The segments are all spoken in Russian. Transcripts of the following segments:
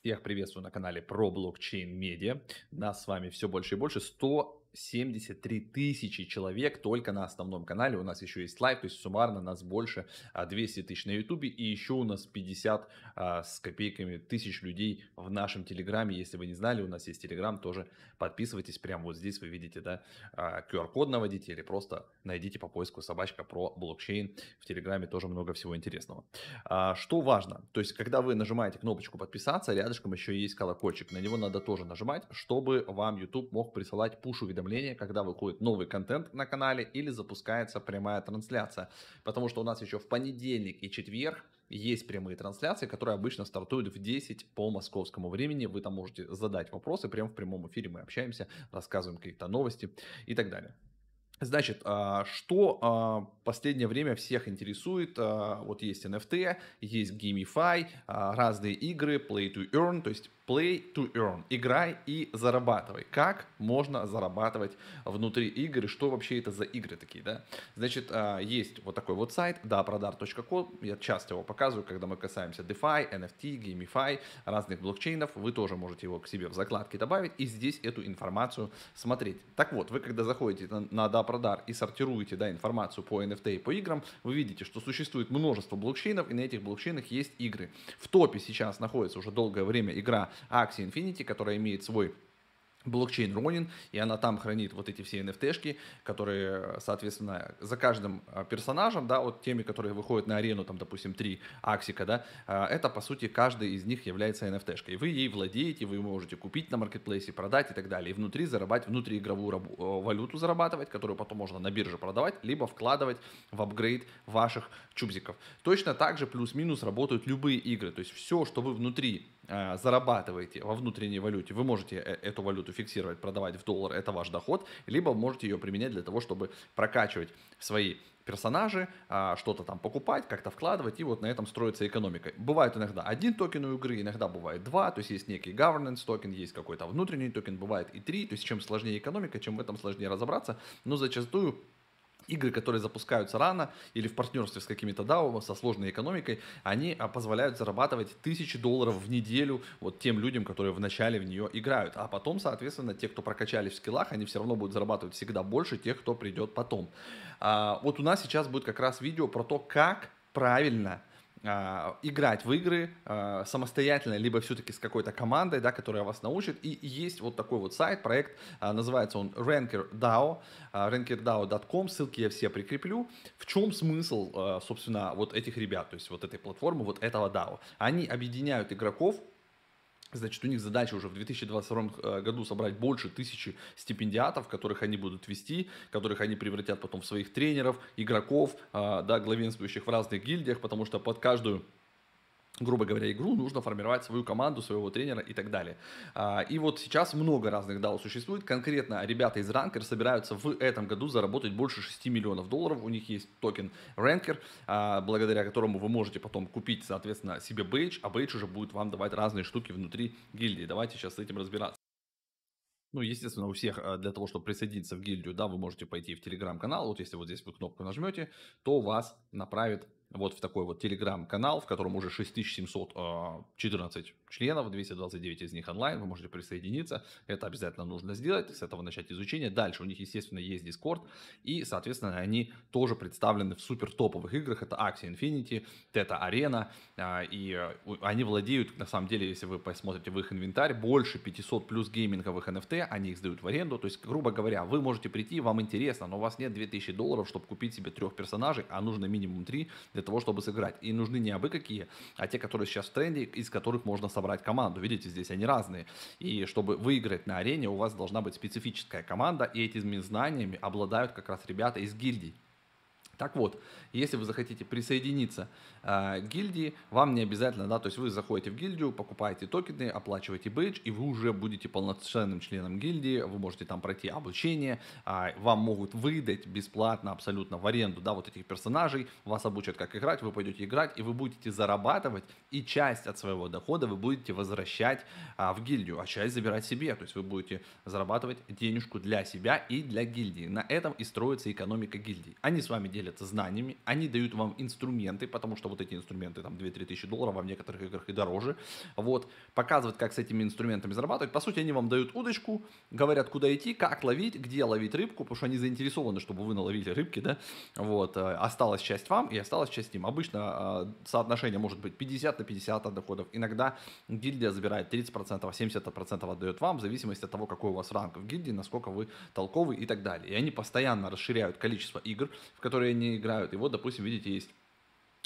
Всех приветствую на канале про блокчейн медиа. Нас с вами все больше и больше. 100 73 тысячи человек только на основном канале. У нас еще есть лайк, то есть суммарно нас больше 200 а, тысяч на ютубе. И еще у нас 50 а, с копейками тысяч людей в нашем телеграме. Если вы не знали, у нас есть телеграм, тоже подписывайтесь. Прямо вот здесь вы видите, да, QR-код а, наводите или просто найдите по поиску собачка про блокчейн. В телеграме тоже много всего интересного. А, что важно, то есть когда вы нажимаете кнопочку подписаться, рядышком еще есть колокольчик. На него надо тоже нажимать, чтобы вам YouTube мог присылать пуш-уведомления уведомления, когда выходит новый контент на канале или запускается прямая трансляция. Потому что у нас еще в понедельник и четверг есть прямые трансляции, которые обычно стартуют в 10 по московскому времени. Вы там можете задать вопросы прямо в прямом эфире. Мы общаемся, рассказываем какие-то новости и так далее. Значит, а, что а, последнее время всех интересует? А, вот есть NFT, есть GameFi, разные игры, Play to Earn, то есть Play to earn. Играй и зарабатывай. Как можно зарабатывать внутри игр и что вообще это за игры такие, да? Значит, а, есть вот такой вот сайт, да, продар.ком. Я часто его показываю, когда мы касаемся DeFi, NFT, GameFi, разных блокчейнов. Вы тоже можете его к себе в закладке добавить и здесь эту информацию смотреть. Так вот, вы когда заходите на да, и сортируете да, информацию по NFT и по играм, вы видите, что существует множество блокчейнов, и на этих блокчейнах есть игры. В топе сейчас находится уже долгое время игра акции Infinity, которая имеет свой блокчейн Ронин, и она там хранит вот эти все nft которые, соответственно, за каждым а, персонажем, да, вот теми, которые выходят на арену, там, допустим, три аксика, да, а, это, по сути, каждый из них является nft -шкой. Вы ей владеете, вы можете купить на маркетплейсе, продать и так далее, и внутри зарабатывать, внутриигровую раб- э, валюту зарабатывать, которую потом можно на бирже продавать, либо вкладывать в апгрейд ваших чубзиков. Точно так же плюс-минус работают любые игры, то есть все, что вы внутри Э, зарабатываете во внутренней валюте, вы можете э, эту валюту фиксировать, продавать в доллар, это ваш доход, либо можете ее применять для того, чтобы прокачивать свои персонажи, а, что-то там покупать, как-то вкладывать, и вот на этом строится экономика. Бывает иногда один токен у игры, иногда бывает два, то есть есть некий governance токен, есть какой-то внутренний токен, бывает и три, то есть чем сложнее экономика, чем в этом сложнее разобраться, но зачастую игры, которые запускаются рано или в партнерстве с какими-то DAO, со сложной экономикой, они а, позволяют зарабатывать тысячи долларов в неделю вот тем людям, которые вначале в нее играют. А потом, соответственно, те, кто прокачались в скиллах, они все равно будут зарабатывать всегда больше тех, кто придет потом. А, вот у нас сейчас будет как раз видео про то, как правильно а, играть в игры а, самостоятельно, либо все-таки с какой-то командой, да, которая вас научит. И есть вот такой вот сайт, проект, а, называется он RankerDAO, э, rankerdao.com, ссылки я все прикреплю. В чем смысл, собственно, вот этих ребят, то есть вот этой платформы, вот этого DAO? Они объединяют игроков, Значит, у них задача уже в 2022 э, году собрать больше тысячи стипендиатов, которых они будут вести, которых они превратят потом в своих тренеров, игроков, э, да, главенствующих в разных гильдиях, потому что под каждую грубо говоря, игру, нужно формировать свою команду, своего тренера и так далее. А, и вот сейчас много разных DAO существует. Конкретно ребята из Ranker собираются в этом году заработать больше 6 миллионов долларов. У них есть токен Ranker, а, благодаря которому вы можете потом купить, соответственно, себе бейдж, а бейдж уже будет вам давать разные штуки внутри гильдии. Давайте сейчас с этим разбираться. Ну, естественно, у всех а, для того, чтобы присоединиться в гильдию, да, вы можете пойти в телеграм-канал. Вот если вот здесь вы кнопку нажмете, то вас направит вот в такой вот телеграм-канал, в котором уже 6714 а, членов, 229 из них онлайн, вы можете присоединиться, это обязательно нужно сделать, с этого начать изучение. Дальше у них, естественно, есть Discord, и, соответственно, они тоже представлены в супер топовых играх, это Axie Infinity, Theta Arena, а, и а, они владеют, на самом деле, если вы посмотрите в их инвентарь, больше 500 плюс гейминговых NFT, они их сдают в аренду, то есть, грубо говоря, вы можете прийти, вам интересно, но у вас нет 2000 долларов, чтобы купить себе трех персонажей, а нужно минимум три для того, чтобы сыграть. И нужны не абы какие, а те, которые сейчас в тренде, из которых можно собрать команду. Видите, здесь они разные. И чтобы выиграть на арене, у вас должна быть специфическая команда, и этими знаниями обладают как раз ребята из гильдий. Так вот, если вы захотите присоединиться э, к гильдии, вам не обязательно, да, то есть вы заходите в гильдию, покупаете токены, оплачиваете бейдж, и вы уже будете полноценным членом гильдии, вы можете там пройти обучение, э, вам могут выдать бесплатно абсолютно в аренду, да, вот этих персонажей, вас обучат, как играть, вы пойдете играть, и вы будете зарабатывать, и часть от своего дохода вы будете возвращать э, в гильдию, а часть забирать себе, то есть вы будете зарабатывать денежку для себя и для гильдии. На этом и строится экономика гильдии. Они с вами делятся делятся знаниями, они дают вам инструменты, потому что вот эти инструменты там 2-3 тысячи долларов, а в некоторых играх и дороже, вот, показывают, как с этими инструментами зарабатывать, по сути, они вам дают удочку, говорят, куда идти, как ловить, где ловить рыбку, потому что они заинтересованы, чтобы вы наловили рыбки, да, вот, э, осталась часть вам и осталась часть им. Обычно э, соотношение может быть 50 на 50 от доходов, иногда гильдия забирает 30%, 70% а отдает вам, в зависимости от того, какой у вас ранг в гильдии, насколько вы толковый и так далее. И они постоянно расширяют количество игр, в которые не играют. И вот, допустим, видите, есть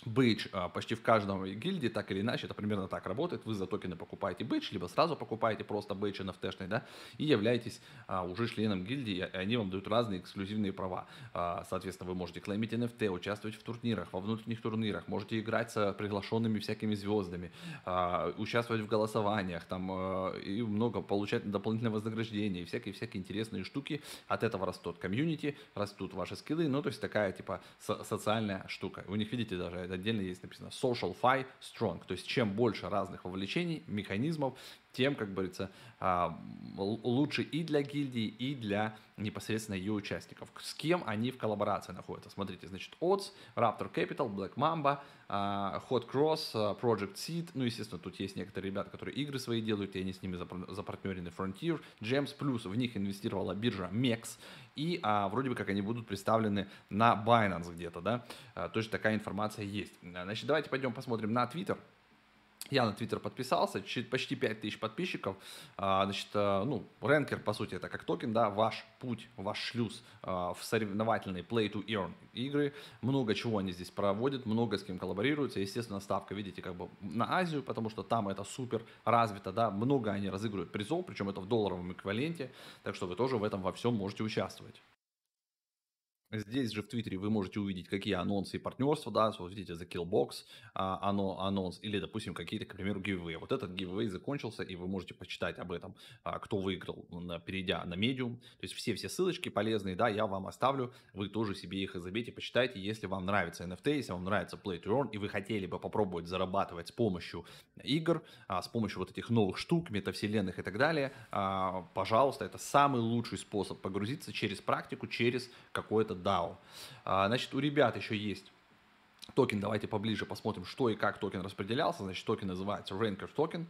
бейдж а, почти в каждом гильдии, так или иначе, это примерно так работает. Вы за токены покупаете бейдж, либо сразу покупаете просто бейдж NFT-шный, да, и являетесь а, уже членом гильдии, и они вам дают разные эксклюзивные права. А, соответственно, вы можете клеймить NFT, участвовать в турнирах, во внутренних турнирах, можете играть с приглашенными всякими звездами, а, участвовать в голосованиях, там, а, и много получать дополнительное вознаграждение, и всякие-всякие интересные штуки. От этого растут комьюнити, растут ваши скиллы, ну, то есть такая, типа, со- социальная штука. У них, видите, даже отдельно есть написано social fi strong, то есть чем больше разных вовлечений, механизмов, тем, как говорится, а, лучше и для гильдии, и для непосредственно ее участников. С кем они в коллаборации находятся. Смотрите, значит, Odds, Raptor Capital, Black Mamba, а, Hot Cross, а, Project Seed. Ну, естественно, тут есть некоторые ребята, которые игры свои делают, и они с ними запартнерены Frontier, Gems, Plus в них инвестировала биржа MEX. И а, вроде бы как они будут представлены на Binance где-то, да. А, то есть такая информация есть. Значит, давайте пойдем посмотрим на Twitter. Я на Твиттер подписался, почти 5000 подписчиков. А, значит, э, ну, рэнкер, по сути, это как токен, да, ваш путь, ваш шлюз э, в соревновательные play-to-earn игры. Много чего они здесь проводят, много с кем коллаборируются. Естественно, ставка, видите, как бы на Азию, потому что там это супер развито, да, много они разыгрывают призов, причем это в долларовом эквиваленте, так что вы тоже в этом во всем можете участвовать. Здесь же в Твиттере вы можете увидеть, какие анонсы и партнерства, да, вот видите, за Killbox а, оно, анонс, или, допустим, какие-то, к примеру, гиввей. Вот этот гиввей закончился, и вы можете почитать об этом, а, кто выиграл, ну, перейдя на Medium. То есть все-все ссылочки полезные, да, я вам оставлю, вы тоже себе их забейте, почитайте, если вам нравится NFT, если вам нравится Play to Earn, и вы хотели бы попробовать зарабатывать с помощью игр, а, с помощью вот этих новых штук, метавселенных и так далее, а, пожалуйста, это самый лучший способ погрузиться через практику, через какое-то DAO. А, значит, у ребят еще есть токен. Давайте поближе посмотрим, что и как токен распределялся. Значит, токен называется Ranker токен.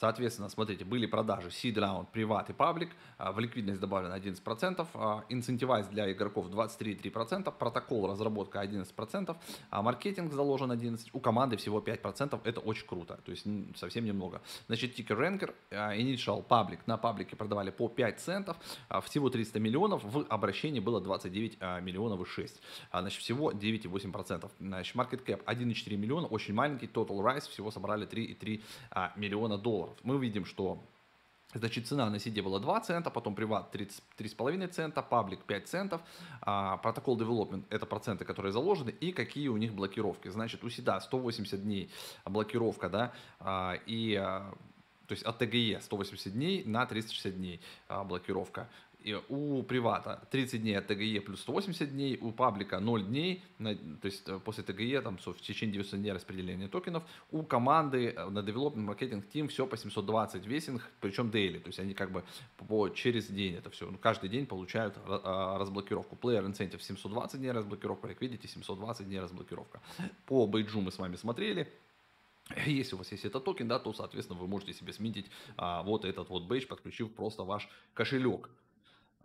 Соответственно, смотрите, были продажи Seed Round, Privat и Public, а, в ликвидность добавлено 11%, а, инцентивайз для игроков 23,3%, протокол разработка 11%, а маркетинг заложен 11%, у команды всего 5%, это очень круто, то есть совсем немного. Значит, Ticker Ranker, Initial Public, на паблике продавали по 5 центов, всего 300 миллионов, в обращении было 29 миллионов и 6, значит, всего 9,8%. Значит, Market Cap 1,4 миллиона, очень маленький, Total Rise всего собрали 3,3 миллиона долларов долларов. Мы видим, что Значит, цена на сиде была 2 цента, потом приват 3,5 цента, паблик 5 центов, а, протокол development это проценты, которые заложены, и какие у них блокировки. Значит, у седа 180 дней блокировка, да, а, и а, то есть от ТГЕ 180 дней на 360 дней а, блокировка у привата 30 дней от ТГЕ плюс 180 дней, у паблика 0 дней, то есть э, после ТГЕ там в течение 90 дней распределения токенов, у команды э, на Development Marketing Team все по 720 весинг, причем daily, то есть они как бы по, через день это все, ну, каждый день получают а, разблокировку. Player Incentive 720 дней разблокировка, как видите, 720 дней разблокировка. По бейджу мы с вами смотрели, если у вас есть этот токен, да, то, соответственно, вы можете себе сметить а, вот этот вот бейдж, подключив просто ваш кошелек.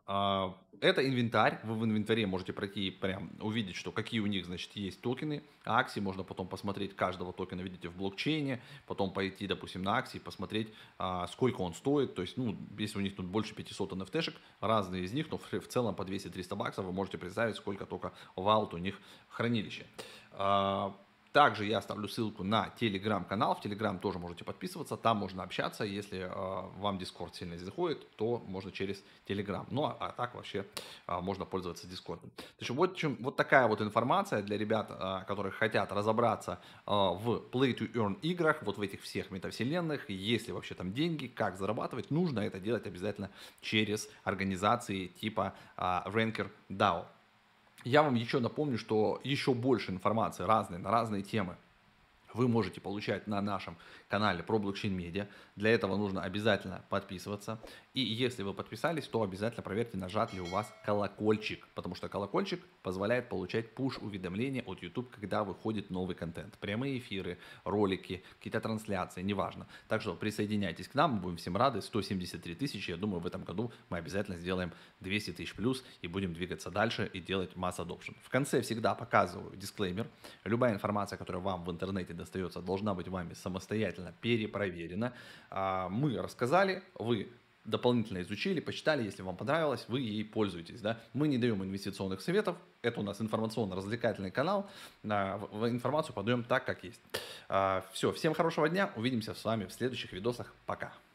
А, это инвентарь, вы в инвентаре можете пройти и прям увидеть, что какие у них, значит, есть токены, акции, можно потом посмотреть каждого токена, видите, в блокчейне, потом пойти, допустим, на акции, посмотреть, а, сколько он стоит, то есть, ну, если у них тут больше 500 NFT-шек, разные из них, но в целом по 200-300 баксов вы можете представить, сколько только валут у них хранилище. А, также я оставлю ссылку на телеграм-канал. В телеграм тоже можете подписываться, там можно общаться. Если э, вам Дискорд сильно заходит, то можно через телеграм. Ну, а, а так вообще э, можно пользоваться Дискордом. То есть вот, чем, вот такая вот информация для ребят, э, которые хотят разобраться э, в play-to-earn играх, вот в этих всех метавселенных, если вообще там деньги, как зарабатывать, нужно это делать обязательно через организации типа э, Ranker DAO. Я вам еще напомню, что еще больше информации разной на разные темы вы можете получать на нашем канале про блокчейн медиа. Для этого нужно обязательно подписываться. И если вы подписались, то обязательно проверьте, нажат ли у вас колокольчик, потому что колокольчик позволяет получать пуш-уведомления от YouTube, когда выходит новый контент. Прямые эфиры, ролики, какие-то трансляции, неважно. Так что присоединяйтесь к нам, мы будем всем рады. 173 тысячи, я думаю, в этом году мы обязательно сделаем 200 тысяч плюс и будем двигаться дальше и делать масс adoption. В конце всегда показываю дисклеймер. Любая информация, которая вам в интернете доступна, остается, должна быть вами самостоятельно перепроверена. А, мы рассказали, вы дополнительно изучили, почитали, если вам понравилось, вы ей пользуетесь. Да? Мы не даем инвестиционных советов, это у нас информационно-развлекательный канал, а, информацию подаем так, как есть. А, Все, всем хорошего дня, увидимся с вами в следующих видосах, пока.